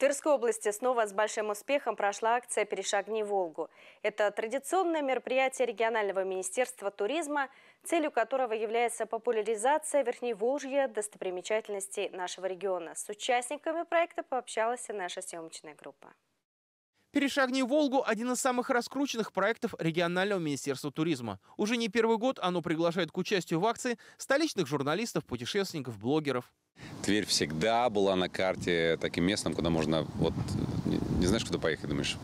Тверской области снова с большим успехом прошла акция «Перешагни Волгу». Это традиционное мероприятие регионального министерства туризма, целью которого является популяризация Верхневолжья, достопримечательностей нашего региона. С участниками проекта пообщалась и наша съемочная группа. «Перешагни Волгу» — один из самых раскрученных проектов регионального министерства туризма. Уже не первый год оно приглашает к участию в акции столичных журналистов, путешественников, блогеров. Тверь всегда была на карте таким местом, куда можно вот не, не знаешь, куда поехать, думаешь,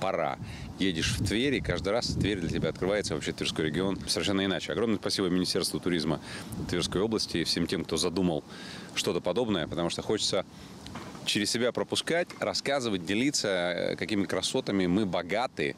пора. Едешь в Тверь, и каждый раз Тверь для тебя открывается, вообще Тверской регион совершенно иначе. Огромное спасибо Министерству туризма Тверской области и всем тем, кто задумал что-то подобное, потому что хочется через себя пропускать, рассказывать, делиться, э, какими красотами мы богаты.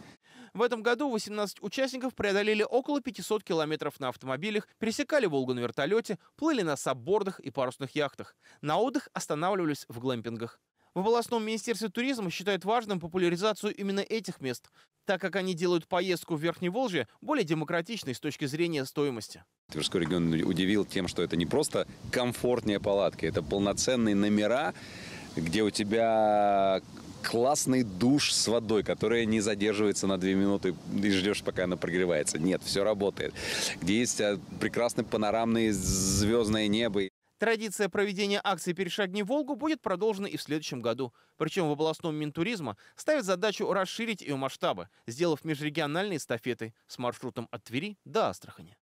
В этом году 18 участников преодолели около 500 километров на автомобилях, пересекали Волгу на вертолете, плыли на саббордах и парусных яхтах. На отдых останавливались в глэмпингах. В областном министерстве туризма считают важным популяризацию именно этих мест, так как они делают поездку в Верхней Волжье более демократичной с точки зрения стоимости. Тверской регион удивил тем, что это не просто комфортнее палатки, это полноценные номера, где у тебя классный душ с водой, которая не задерживается на 2 минуты и ждешь, пока она прогревается. Нет, все работает. Где есть э, прекрасный панорамный звездное небо. Традиция проведения акции «Перешагни Волгу» будет продолжена и в следующем году. Причем в областном Минтуризма ставит задачу расширить ее масштабы, сделав межрегиональные эстафеты с маршрутом от Твери до Астрахани.